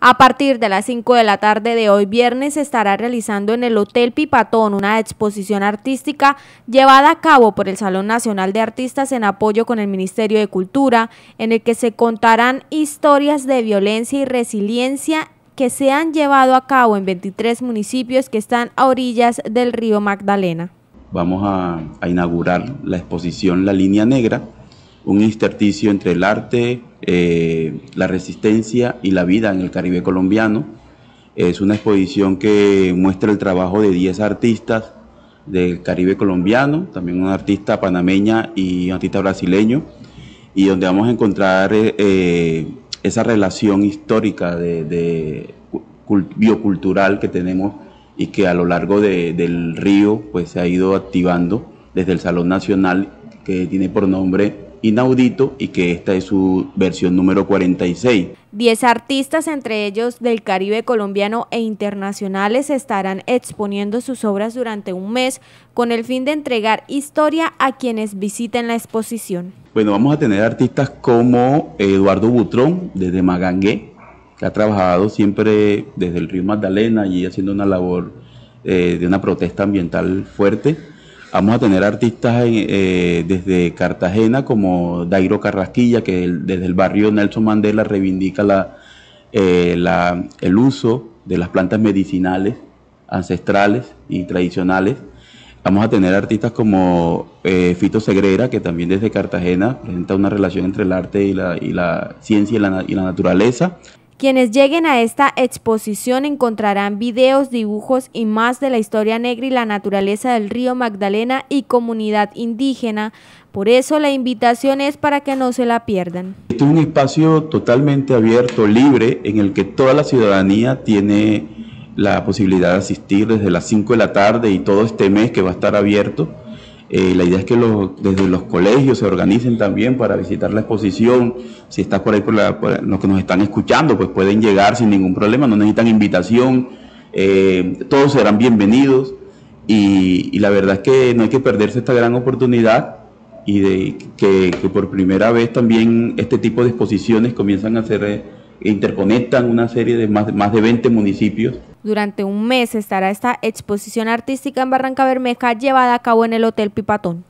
A partir de las 5 de la tarde de hoy viernes se estará realizando en el Hotel Pipatón una exposición artística llevada a cabo por el Salón Nacional de Artistas en apoyo con el Ministerio de Cultura, en el que se contarán historias de violencia y resiliencia que se han llevado a cabo en 23 municipios que están a orillas del río Magdalena. Vamos a, a inaugurar la exposición La Línea Negra, un intersticio entre el arte, eh, la resistencia y la vida en el Caribe colombiano. Es una exposición que muestra el trabajo de 10 artistas del Caribe colombiano, también una artista panameña y un artista brasileño, y donde vamos a encontrar eh, eh, esa relación histórica de, biocultural que tenemos y que a lo largo del río pues se ha ido activando desde el Salón Nacional que tiene por nombre inaudito y que esta es su versión número 46. Diez artistas, entre ellos del Caribe colombiano e internacionales, estarán exponiendo sus obras durante un mes con el fin de entregar historia a quienes visiten la exposición. Bueno, vamos a tener artistas como Eduardo Butrón, desde Magangué, que ha trabajado siempre desde el río Magdalena, y haciendo una labor eh, de una protesta ambiental fuerte Vamos a tener artistas eh, desde Cartagena como Dairo Carrasquilla, que desde el barrio Nelson Mandela reivindica eh, el uso de las plantas medicinales ancestrales y tradicionales. Vamos a tener artistas como eh, Fito Segrera, que también desde Cartagena presenta una relación entre el arte y la, ciencia y la naturaleza. Quienes lleguen a esta exposición encontrarán videos, dibujos y más de la historia negra y la naturaleza del río Magdalena y comunidad indígena. Por eso la invitación es para que no se la pierdan. Este es un espacio totalmente abierto, libre, en el que toda la ciudadanía tiene la posibilidad de asistir desde las 5 de la tarde y todo este mes que va a estar abierto. Eh, la idea es que desde los colegios se organicen también para visitar la exposición. Si estás por ahí, los que nos están escuchando, pues pueden llegar sin ningún problema, no necesitan invitación, eh, todos serán bienvenidos. Y, la verdad es que no hay que perderse esta gran oportunidad y de que, por primera vez también este tipo de exposiciones comienzan a ser, eh, interconectan una serie de más, más de 20 municipios durante un mes estará esta exposición artística en Barranca Bermeja llevada a cabo en el Hotel Pipatón.